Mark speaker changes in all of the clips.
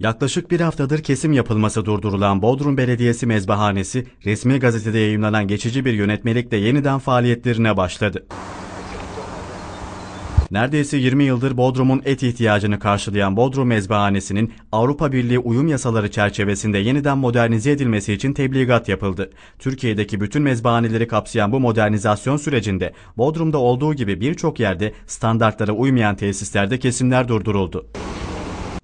Speaker 1: Yaklaşık bir haftadır kesim yapılması durdurulan Bodrum Belediyesi Mezbahanesi, resmi gazetede yayımlanan geçici bir yönetmelikle yeniden faaliyetlerine başladı. Neredeyse 20 yıldır Bodrum'un et ihtiyacını karşılayan Bodrum Mezbahanesi'nin Avrupa Birliği uyum yasaları çerçevesinde yeniden modernize edilmesi için tebligat yapıldı. Türkiye'deki bütün mezbahaneleri kapsayan bu modernizasyon sürecinde Bodrum'da olduğu gibi birçok yerde standartlara uymayan tesislerde kesimler durduruldu.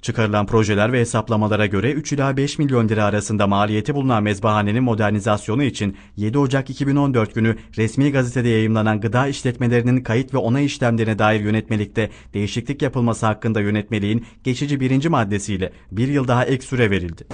Speaker 1: Çıkarılan projeler ve hesaplamalara göre 3 ila 5 milyon lira arasında maliyeti bulunan mezbahanenin modernizasyonu için 7 Ocak 2014 günü resmi gazetede yayımlanan gıda işletmelerinin kayıt ve onay işlemlerine dair yönetmelikte değişiklik yapılması hakkında yönetmeliğin geçici birinci maddesiyle bir yıl daha ek süre verildi.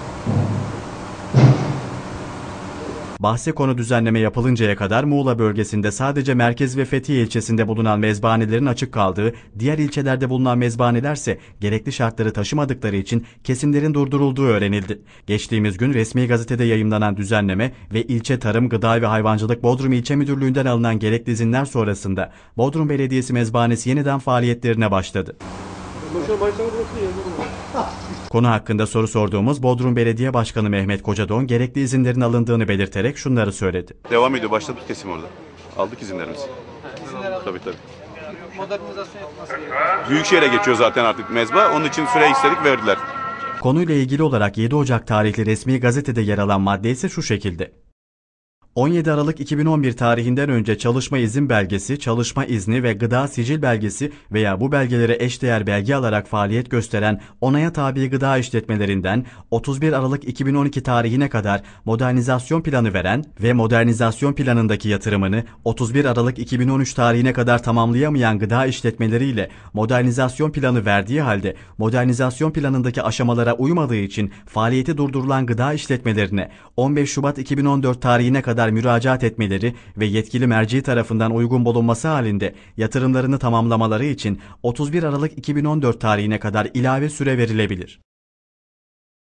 Speaker 1: bahse konu düzenleme yapılıncaya kadar Muğla bölgesinde sadece merkez ve Fethiye ilçesinde bulunan mezbanelerin açık kaldığı, diğer ilçelerde bulunan mezbanelerse gerekli şartları taşımadıkları için kesimlerin durdurulduğu öğrenildi. Geçtiğimiz gün resmi gazetede yayımlanan düzenleme ve ilçe tarım, gıda ve hayvancılık Bodrum İlçe Müdürlüğü'nden alınan gerekli izinler sonrasında Bodrum Belediyesi mezbanesi yeniden faaliyetlerine başladı. Konu hakkında soru sorduğumuz Bodrum Belediye Başkanı Mehmet Kocadon gerekli izinlerin alındığını belirterek şunları söyledi. Devam ediyor. başladık kesim orada. Aldık izinlerimizi. Tabii tabii. Modernizasyon yapması gerekiyor. Büyükşehir'e geçiyor zaten artık mezba. Onun için süre istedik verdiler. Konuyla ilgili olarak 7 Ocak tarihli resmi gazetede yer alan madde ise şu şekilde. 17 Aralık 2011 tarihinden önce çalışma izin belgesi, çalışma izni ve gıda sicil belgesi veya bu belgelere eşdeğer belge alarak faaliyet gösteren onaya tabi gıda işletmelerinden 31 Aralık 2012 tarihine kadar modernizasyon planı veren ve modernizasyon planındaki yatırımını 31 Aralık 2013 tarihine kadar tamamlayamayan gıda işletmeleriyle modernizasyon planı verdiği halde modernizasyon planındaki aşamalara uymadığı için faaliyeti durdurulan gıda işletmelerine 15 Şubat 2014 tarihine kadar kadar müracaat etmeleri ve yetkili merci tarafından uygun bulunması halinde yatırımlarını tamamlamaları için 31 Aralık 2014 tarihine kadar ilave süre verilebilir.